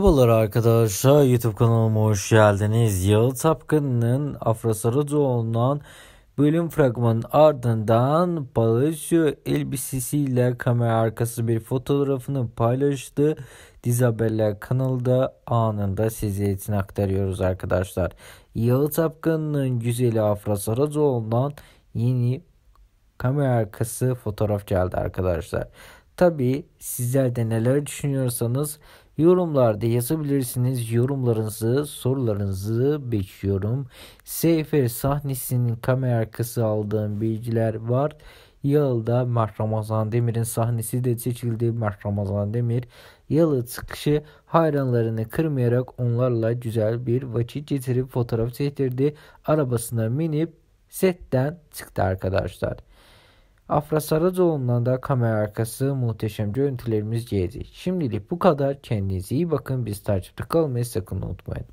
Merhabalar arkadaşlar YouTube kanalıma hoş geldiniz. Yağıl Tapkın'ın Afra Sarıcıoğlu'ndan bölüm fragmanın ardından Palacio elbisesiyle kamera arkası bir fotoğrafını paylaştı. Dizabella kanalda anında size aktarıyoruz arkadaşlar. Yağıl Tapkın'ın güzeli Afra Sarıcıoğlu'ndan yeni kamera arkası fotoğraf geldi arkadaşlar. Tabi sizler de neler düşünüyorsanız yorumlarda yazabilirsiniz. Yorumlarınızı, sorularınızı bekliyorum. Seyfer sahnesinin kamera arkası aldığım bilgiler var. Yılda Mert Ramazan Demir'in sahnesi de seçildi. Mert Ramazan Demir yalı çıkışı hayranlarını kırmayarak onlarla güzel bir vakit getirip fotoğraf çektirdi. Arabasına minip setten çıktı arkadaşlar. Afra Saracoğlu'ndan da kamera arkası muhteşem görüntülerimiz gelecek. Şimdilik bu kadar. Kendinize iyi bakın. Biz takipte kalmayı sakın unutmayın.